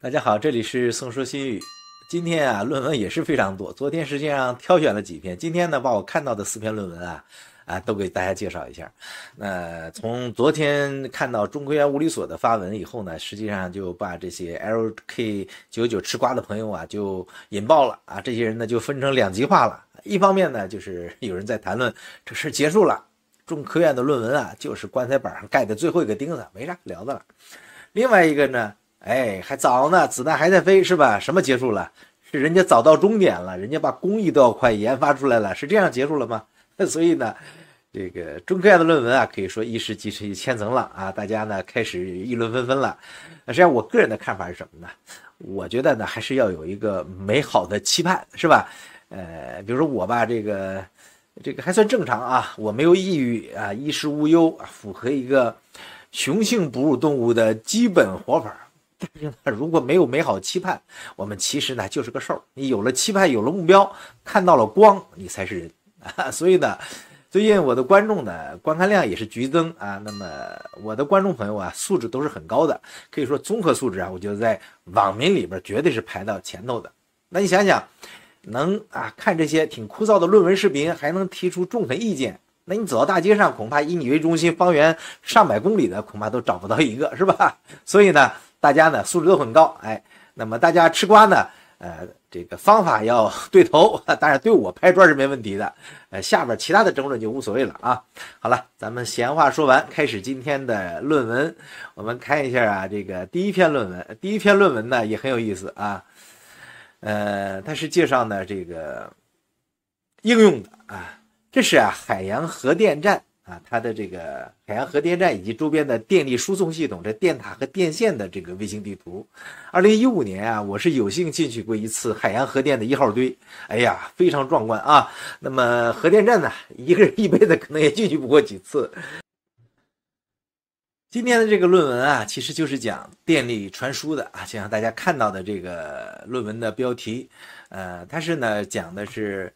大家好，这里是《宋说新语》。今天啊，论文也是非常多。昨天实际上挑选了几篇，今天呢，把我看到的四篇论文啊，啊，都给大家介绍一下。那从昨天看到中科院物理所的发文以后呢，实际上就把这些 LK 九九吃瓜的朋友啊，就引爆了啊。这些人呢，就分成两极化了。一方面呢，就是有人在谈论这事结束了，中科院的论文啊，就是棺材板上盖的最后一个钉子，没啥聊的了。另外一个呢。哎，还早呢，子弹还在飞，是吧？什么结束了？是人家早到终点了，人家把工艺都要快研发出来了，是这样结束了吗？所以呢，这个中科院的论文啊，可以说一石激起千层浪啊，大家呢开始议论纷纷了。实际上，我个人的看法是什么呢？我觉得呢，还是要有一个美好的期盼，是吧？呃，比如说我吧，这个，这个还算正常啊，我没有抑郁啊，衣食无忧啊，符合一个雄性哺乳动物的基本活法但是呢，如果没有美好期盼，我们其实呢就是个兽。你有了期盼，有了目标，看到了光，你才是人啊。所以呢，最近我的观众呢，观看量也是剧增啊。那么我的观众朋友啊，素质都是很高的，可以说综合素质啊，我觉得在网民里边绝对是排到前头的。那你想想，能啊看这些挺枯燥的论文视频，还能提出中肯意见，那你走到大街上，恐怕以你为中心，方圆上百公里的恐怕都找不到一个，是吧？所以呢。大家呢素质都很高，哎，那么大家吃瓜呢，呃，这个方法要 对头，当然对我拍砖是没问题的，呃，下边其他的争论就无所谓了啊。好了，咱们闲话说完，开始今天的论文。我们看一下啊，这个第一篇论文，第一篇论文呢也很有意思啊，呃，它是介绍呢这个应用的啊，这是啊海洋核电站。啊，它的这个海洋核电站以及周边的电力输送系统，这电塔和电线的这个卫星地图。二零一五年啊，我是有幸进去过一次海洋核电的一号堆，哎呀，非常壮观啊。那么核电站呢，一个人一辈子可能也进去不过几次。今天的这个论文啊，其实就是讲电力传输的啊，就像大家看到的这个论文的标题，呃，它是呢讲的是。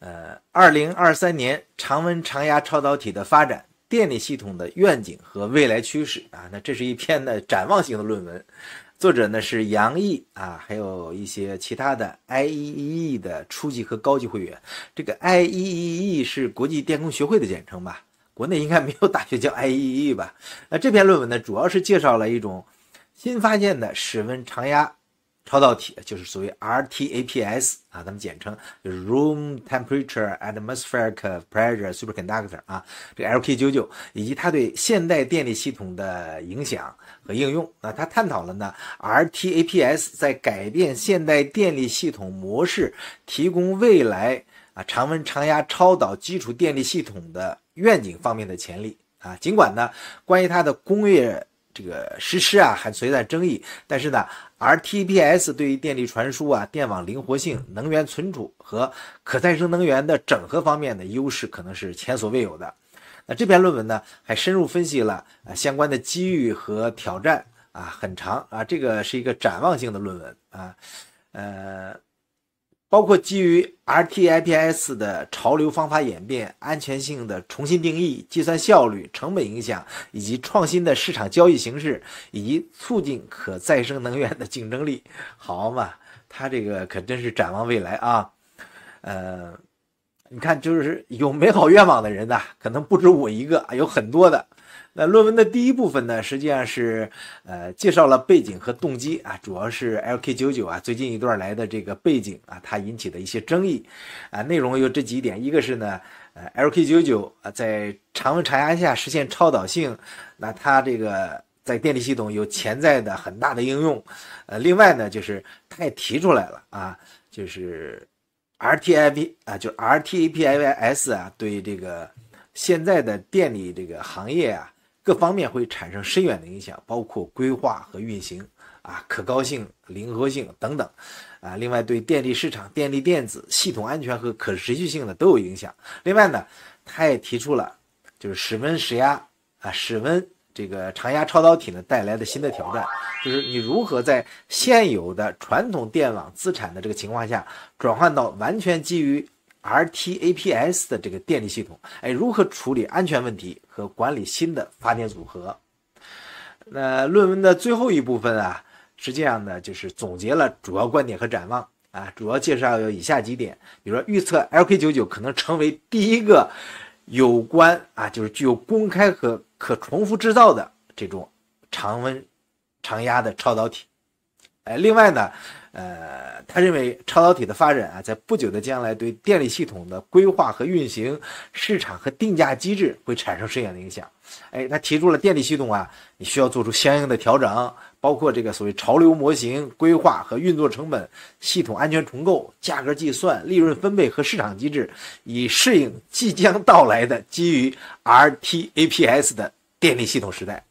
呃，二零二三年常温常压超导体的发展，电力系统的愿景和未来趋势啊，那这是一篇呢展望性的论文，作者呢是杨毅啊，还有一些其他的 IEEE 的初级和高级会员。这个 IEEE 是国际电工学会的简称吧？国内应该没有大学叫 IEEE 吧？那这篇论文呢，主要是介绍了一种新发现的室温常压。超导体就是所谓 RTAPS 啊，咱们简称就是 Room Temperature Atmospheric Pressure Superconductor 啊，这个 l k 九九以及它对现代电力系统的影响和应用。那它探讨了呢 RTAPS 在改变现代电力系统模式、提供未来啊常温常压超导基础电力系统的愿景方面的潜力啊。尽管呢，关于它的工业。这个实施啊还存在争议，但是呢，RTPS 对于电力传输啊、电网灵活性、能源存储和可再生能源的整合方面的优势可能是前所未有的。那这篇论文呢还深入分析了啊相关的机遇和挑战啊很长啊这个是一个展望性的论文啊呃。包括基于 RTIPs 的潮流方法演变、安全性的重新定义、计算效率、成本影响，以及创新的市场交易形式，以及促进可再生能源的竞争力。好嘛，他这个可真是展望未来啊！呃，你看，就是有美好愿望的人呐，可能不止我一个，有很多的。那论文的第一部分呢，实际上是，呃，介绍了背景和动机啊，主要是 LK 九九啊，最近一段来的这个背景啊，它引起的一些争议，啊，内容有这几点，一个是呢，呃，LK 九九啊，在常温常压下实现超导性，那它这个在电力系统有潜在的很大的应用，呃，另外呢，就是他也提出来了啊，就是 r t i p 啊，就是 RTAPIS 啊，对这个现在的电力这个行业啊。各方面会产生深远的影响，包括规划和运行啊、可靠性、灵活性等等，啊，另外对电力市场、电力电子系统安全和可持续性呢都有影响。另外呢，他也提出了就是室温施压啊，室温这个常压超导体呢带来的新的挑战，就是你如何在现有的传统电网资产的这个情况下转换到完全基于。RTAPS 的这个电力系统，哎，如何处理安全问题和管理新的发电组合？那论文的最后一部分啊，实际上呢就是总结了主要观点和展望啊，主要介绍有以下几点，比如说预测 LK 九九可能成为第一个有关啊，就是具有公开和可重复制造的这种常温常压的超导体，哎，另外呢。呃，他认为超导体的发展啊，在不久的将来对电力系统的规划和运行、市场和定价机制会产生深远的影响。哎，他提出了电力系统啊，你需要做出相应的调整，包括这个所谓潮流模型规划和运作成本、系统安全重构、价格计算、利润分配和市场机制，以适应即将到来的基于 RTAPS 的电力系统时代。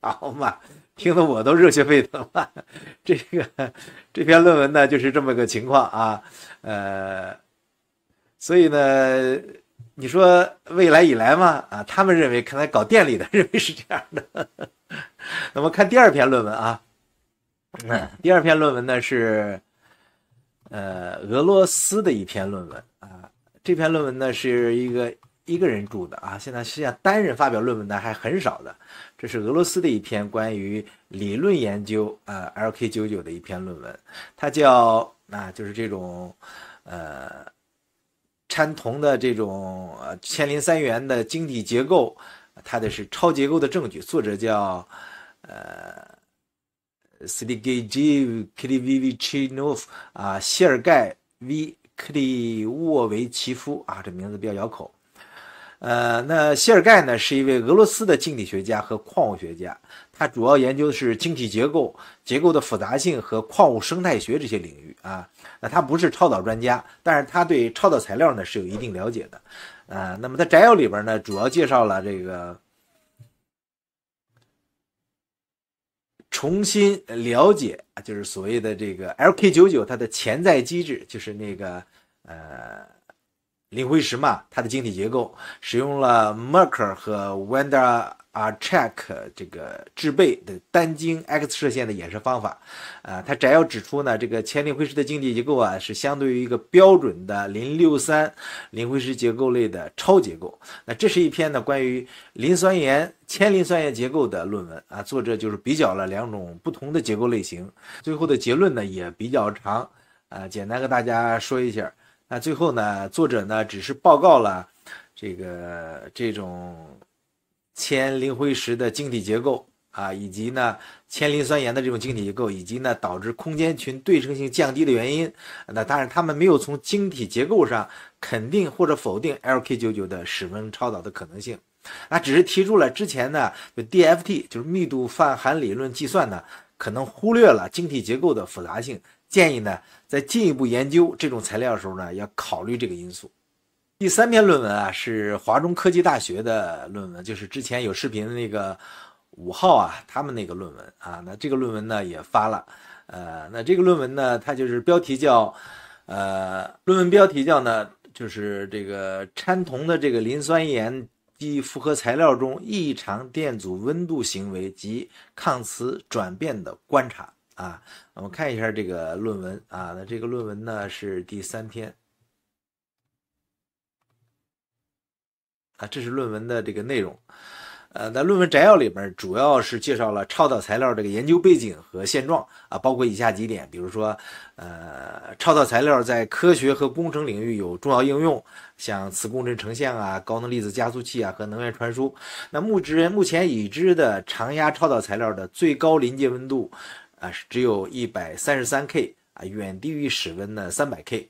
好嘛。听得我都热血沸腾了，这个这篇论文呢就是这么个情况啊，呃，所以呢，你说未来以来嘛，啊，他们认为可能搞电力的 认为是这样的。那么看第二篇论文啊，第二篇论文呢是，呃，俄罗斯的一篇论文啊，这篇论文呢是一个。一个人住的啊！现在实际上单人发表论文的还很少的。这是俄罗斯的一篇关于理论研究啊，LK 九九的一篇论文，它叫啊，就是这种呃掺铜的这种呃千零三元的晶体结构，它的是超结构的证据。作者叫呃 i g v i v i c h i n o v 啊，谢尔盖 ·V· 克里沃维奇夫啊，这名字比较咬口。呃，那谢尔盖呢，是一位俄罗斯的晶体学家和矿物学家，他主要研究的是晶体结构、结构的复杂性和矿物生态学这些领域啊。那他不是超导专家，但是他对超导材料呢是有一定了解的。呃，那么在摘要里边呢，主要介绍了这个重新了解，就是所谓的这个 LK 九九它的潜在机制，就是那个呃。磷灰石嘛，它的晶体结构使用了 Merker 和 Wenderarchek 这个制备的单晶 X 射线的衍射方法。啊，它摘要指出呢，这个铅磷灰石的晶体结构啊，是相对于一个标准的零六三磷灰石结构类的超结构。那这是一篇呢关于磷酸盐铅磷酸盐结构的论文啊，作者就是比较了两种不同的结构类型。最后的结论呢也比较长啊，简单和大家说一下。那最后呢，作者呢只是报告了这个这种铅磷灰石的晶体结构啊，以及呢铅磷酸盐的这种晶体结构，以及呢导致空间群对称性降低的原因。那当然，他们没有从晶体结构上肯定或者否定 LK99 的室温超导的可能性。那只是提出了之前呢，就 DFT 就是密度泛函理论计算呢可能忽略了晶体结构的复杂性，建议呢。在进一步研究这种材料的时候呢，要考虑这个因素。第三篇论文啊，是华中科技大学的论文，就是之前有视频的那个五号啊，他们那个论文啊，那这个论文呢也发了。呃，那这个论文呢，它就是标题叫，呃，论文标题叫呢，就是这个掺铜的这个磷酸盐基复合材料中异常电阻温度行为及抗磁转变的观察。啊，我们看一下这个论文啊。那这个论文呢是第三篇啊，这是论文的这个内容。呃，在论文摘要里边，主要是介绍了超导材料这个研究背景和现状啊，包括以下几点，比如说，呃，超导材料在科学和工程领域有重要应用，像磁共振成像啊、高能粒子加速器啊和能源传输。那目之目前已知的常压超导材料的最高临界温度。啊，是只有一百三十三 K 啊，远低于室温的三百 K，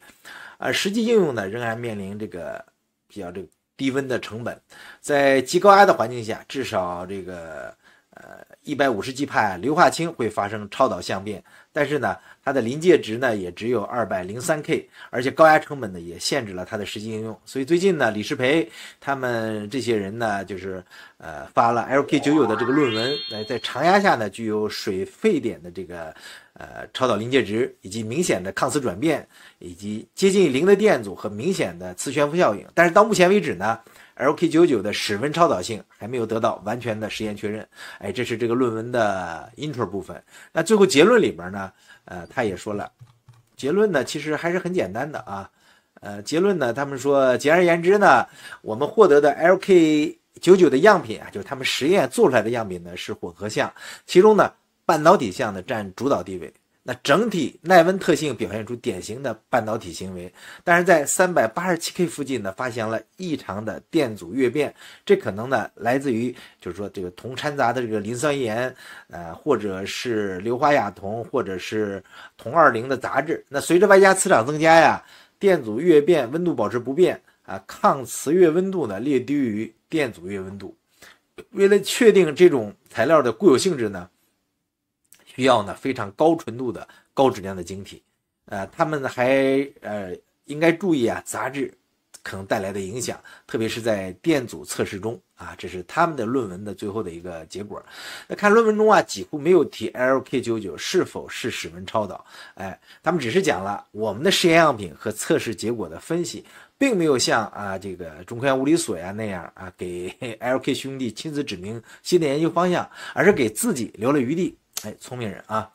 而实际应用呢，仍然面临这个比较这个低温的成本，在极高压的环境下，至少这个。呃，一百五十吉派硫化氢会发生超导相变，但是呢，它的临界值呢也只有二百零三 K，而且高压成本呢也限制了它的实际应用。所以最近呢，李世培他们这些人呢，就是呃发了 LK 九九的这个论文，在常压下呢具有水沸点的这个呃超导临界值，以及明显的抗磁转变，以及接近零的电阻和明显的磁悬浮效应。但是到目前为止呢。LK99 的室温超导性还没有得到完全的实验确认，哎，这是这个论文的 intro 部分。那最后结论里边呢，呃，他也说了，结论呢其实还是很简单的啊，呃，结论呢，他们说，简而言之呢，我们获得的 LK99 的样品啊，就是他们实验做出来的样品呢是混合相，其中呢，半导体相呢占主导地位。那整体耐温特性表现出典型的半导体行为，但是在三百八十七 K 附近呢，发现了异常的电阻跃变，这可能呢来自于就是说这个铜掺杂的这个磷酸盐，呃，或者是硫化亚铜，或者是铜二零的杂质。那随着外加磁场增加呀，电阻跃变温度保持不变啊，抗磁跃温度呢略低于电阻跃温度。为了确定这种材料的固有性质呢？需要呢非常高纯度的高质量的晶体，呃，他们还呃应该注意啊杂质可能带来的影响，特别是在电阻测试中啊，这是他们的论文的最后的一个结果。那看论文中啊，几乎没有提 LK 九九是否是室温超导，哎，他们只是讲了我们的实验样品和测试结果的分析，并没有像啊这个中科院物理所呀那样啊给 LK 兄弟亲自指明新的研究方向，而是给自己留了余地。哎，聪明人啊！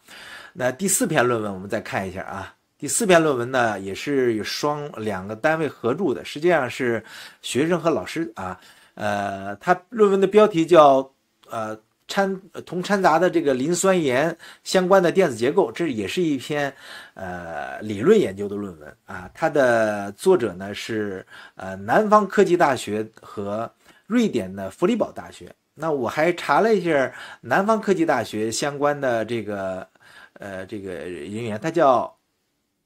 那第四篇论文我们再看一下啊。第四篇论文呢，也是有双两个单位合著的，实际上是学生和老师啊。呃，他论文的标题叫呃掺同掺杂的这个磷酸盐相关的电子结构，这也是一篇呃理论研究的论文啊。它的作者呢是呃南方科技大学和瑞典的弗里堡大学。那我还查了一下南方科技大学相关的这个呃这个人员，他叫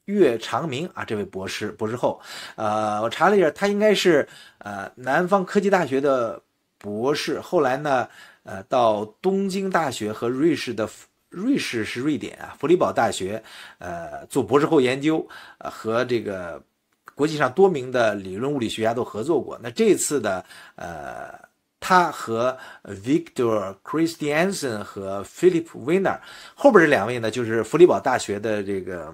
岳长明啊，这位博士博士后，呃，我查了一下，他应该是呃南方科技大学的博士，后来呢，呃，到东京大学和瑞士的瑞士是瑞典啊弗里堡大学，呃，做博士后研究，呃，和这个国际上多名的理论物理学家都合作过。那这次的呃。他和 Victor Christiansen 和 Philip Weiner 后边这两位呢，就是弗里堡大学的这个，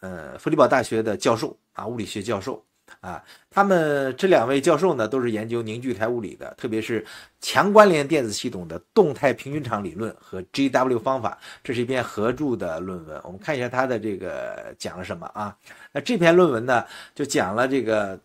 呃，弗里堡大学的教授啊，物理学教授啊，他们这两位教授呢，都是研究凝聚态物理的，特别是强关联电子系统的动态平均场理论和 GW 方法。这是一篇合著的论文，我们看一下他的这个讲了什么啊？那这篇论文呢，就讲了这个。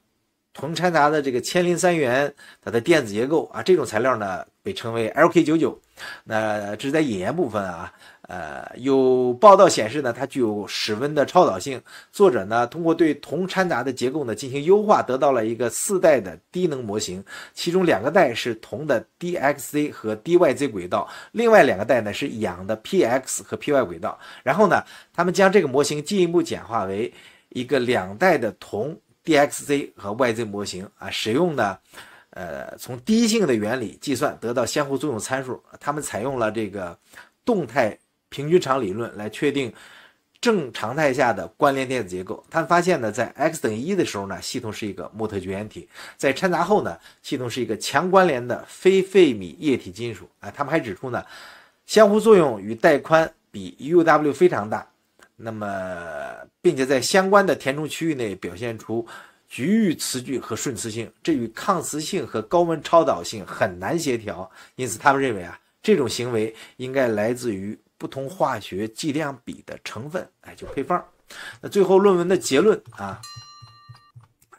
铜掺杂的这个千磷三元，它的电子结构啊，这种材料呢被称为 LK 九九。那这是在引言部分啊，呃，有报道显示呢，它具有室温的超导性。作者呢，通过对铜掺杂的结构呢进行优化，得到了一个四代的低能模型，其中两个带是铜的 dxc 和 dyz 轨道，另外两个带呢是氧的 px 和 py 轨道。然后呢，他们将这个模型进一步简化为一个两代的铜。Dxz 和 yz 模型啊，使用的，呃，从第一性的原理计算得到相互作用参数。他们采用了这个动态平均场理论来确定正常态下的关联电子结构。他们发现呢，在 x 等于一的时候呢，系统是一个莫特绝缘体；在掺杂后呢，系统是一个强关联的非费米液体金属。啊，他们还指出呢，相互作用与带宽比 uw 非常大。那么，并且在相关的填充区域内表现出局域磁矩和顺磁性，这与抗磁性和高温超导性很难协调。因此，他们认为啊，这种行为应该来自于不同化学计量比的成分，哎，就配方。那最后论文的结论啊，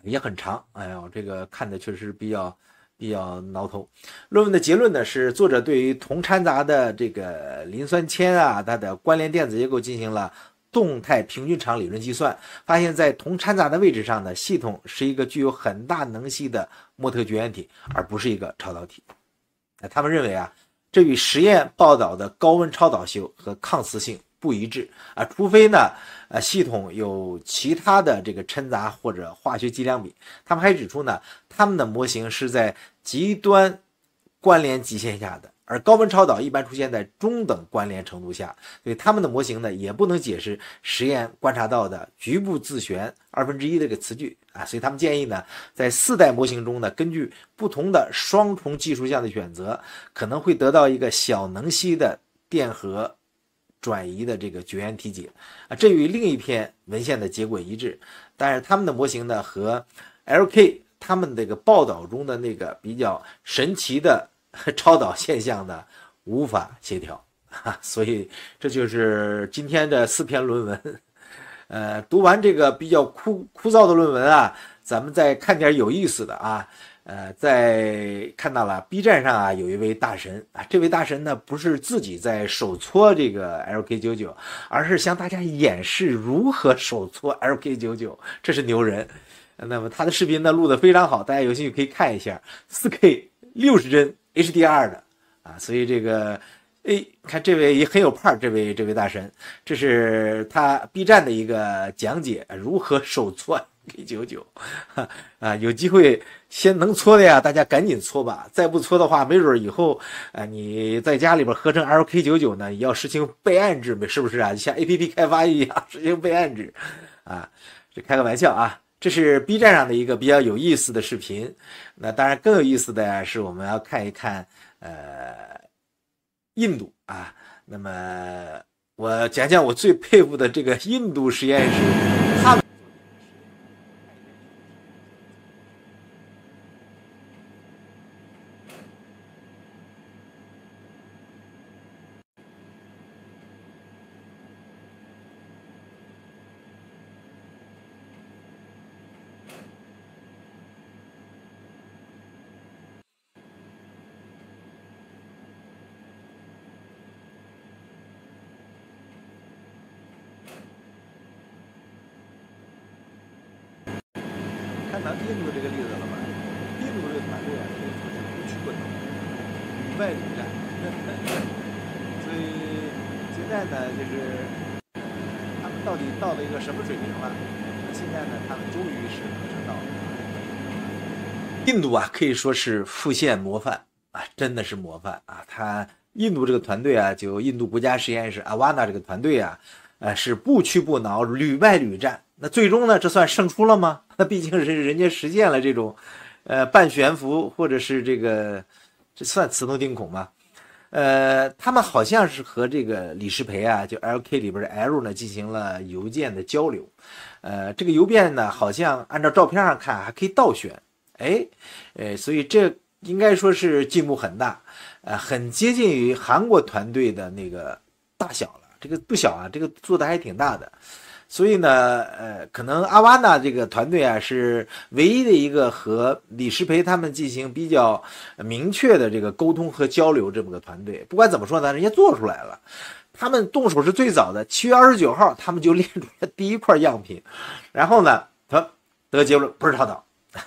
也很长。哎呦，这个看的确实比较比较挠头。论文的结论呢，是作者对于铜掺杂的这个磷酸铅啊，它的关联电子结构进行了。动态平均场理论计算发现，在同掺杂的位置上呢，系统是一个具有很大能隙的莫特绝缘体，而不是一个超导体。那他们认为啊，这与实验报道的高温超导性和抗磁性不一致啊，除非呢，呃，系统有其他的这个掺杂或者化学计量比。他们还指出呢，他们的模型是在极端关联极限下的。而高温超导一般出现在中等关联程度下，所以他们的模型呢也不能解释实验观察到的局部自旋二分之一的这个词句啊。所以他们建议呢，在四代模型中呢，根据不同的双重技术项的选择，可能会得到一个小能吸的电荷转移的这个绝缘体解啊。这与另一篇文献的结果一致，但是他们的模型呢和 L.K. 他们这个报道中的那个比较神奇的。超导现象呢无法协调，所以这就是今天的四篇论文。呃，读完这个比较枯枯燥的论文啊，咱们再看点有意思的啊。呃，在看到了 B 站上啊，有一位大神啊，这位大神呢不是自己在手搓这个 LK 九九，而是向大家演示如何手搓 LK 九九，这是牛人。那么他的视频呢录的非常好，大家有兴趣可以看一下，4K 六十帧。HDR 的啊，所以这个哎，看这位也很有派，这位这位大神，这是他 B 站的一个讲解如何手搓 K 九九，啊，有机会先能搓的呀，大家赶紧搓吧，再不搓的话，没准以后啊，你在家里边合成 LK 九九呢，也要实行备案制呗，是不是啊？像 APP 开发一样实行备案制，啊，这开个玩笑啊。这是 B 站上的一个比较有意思的视频，那当然更有意思的是我们要看一看，呃，印度啊，那么我讲讲我最佩服的这个印度实验室。他们。印度这个例子了吧？印度这个团队啊，就不屈不挠，屡败屡战，所以现在呢，就是他们到底到了一个什么水平了？现在呢，他们终于是到。了。印度啊，可以说是复现模范啊，真的是模范啊！他印度这个团队啊，就印度国家实验室阿瓦纳这个团队啊，呃，是不屈不挠，屡败屡战。那最终呢？这算胜出了吗？那 毕竟是人家实现了这种，呃，半悬浮或者是这个，这算磁动定孔吗？呃，他们好像是和这个李世培啊，就 LK 里边的 L 呢，进行了邮件的交流。呃，这个邮件呢，好像按照照片上看还可以倒选。哎，呃，所以这应该说是进步很大，呃，很接近于韩国团队的那个大小了。这个不小啊，这个做的还挺大的。所以呢，呃，可能阿瓦纳这个团队啊是唯一的一个和李世培他们进行比较明确的这个沟通和交流这么个团队。不管怎么说呢，人家做出来了，他们动手是最早的，七月二十九号他们就列出了第一块样品，然后呢，他得结论不是超导，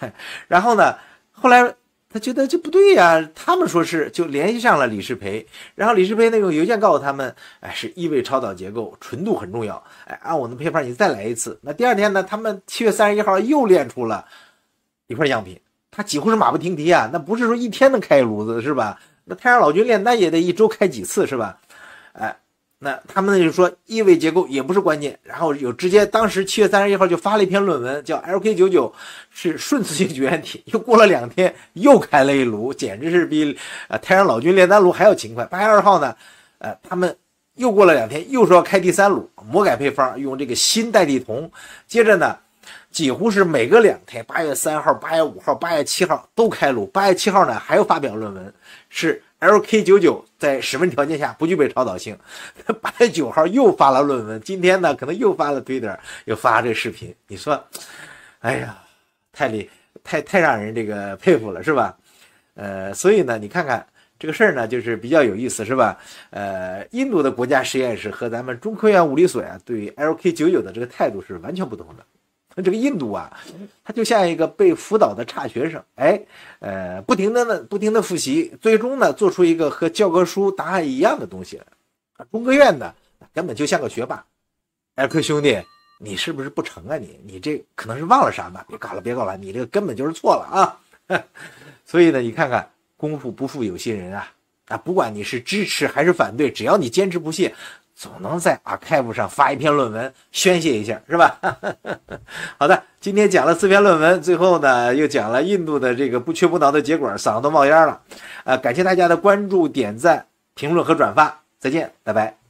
然后呢，后来。他觉得这不对呀，他们说是就联系上了李世培，然后李世培那个邮件告诉他们，哎，是异位超导结构，纯度很重要，哎，按我的配方你再来一次。那第二天呢，他们七月三十一号又炼出了一块样品，他几乎是马不停蹄啊，那不是说一天能开炉子是吧？那太上老君炼丹也得一周开几次是吧？哎。那他们呢就说异位结构也不是关键，然后有直接当时七月三十一号就发了一篇论文，叫 LK 九九是顺磁性绝缘体。又过了两天又开了一炉，简直是比呃太上老君炼丹炉还要勤快。八月二号呢，呃他们又过了两天又说要开第三炉，魔改配方用这个锌代替铜，接着呢。几乎是每隔两天，八月三号、八月五号、八月七号都开录八月七号呢，还要发表论文，是 LK99 在室温条件下不具备超导性。八月九号又发了论文，今天呢可能又发了推特，又发了这视频。你说，哎呀，太厉太太让人这个佩服了是吧？呃，所以呢，你看看这个事儿呢，就是比较有意思是吧？呃，印度的国家实验室和咱们中科院物理所呀，对 LK99 的这个态度是完全不同的。这个印度啊，他就像一个被辅导的差学生，哎，呃，不停的问，不停的复习，最终呢，做出一个和教科书答案一样的东西。啊，中科院的根本就像个学霸。艾克兄弟，你是不是不成啊？你你这可能是忘了啥吧？别搞了，别搞了，你这个根本就是错了啊！所以呢，你看看，功夫不负有心人啊！啊，不管你是支持还是反对，只要你坚持不懈。总能在 arXiv 上发一篇论文宣泄一下，是吧？好的，今天讲了四篇论文，最后呢又讲了印度的这个不屈不挠的结果，嗓子都冒烟了。啊，感谢大家的关注、点赞、评论和转发，再见，拜拜。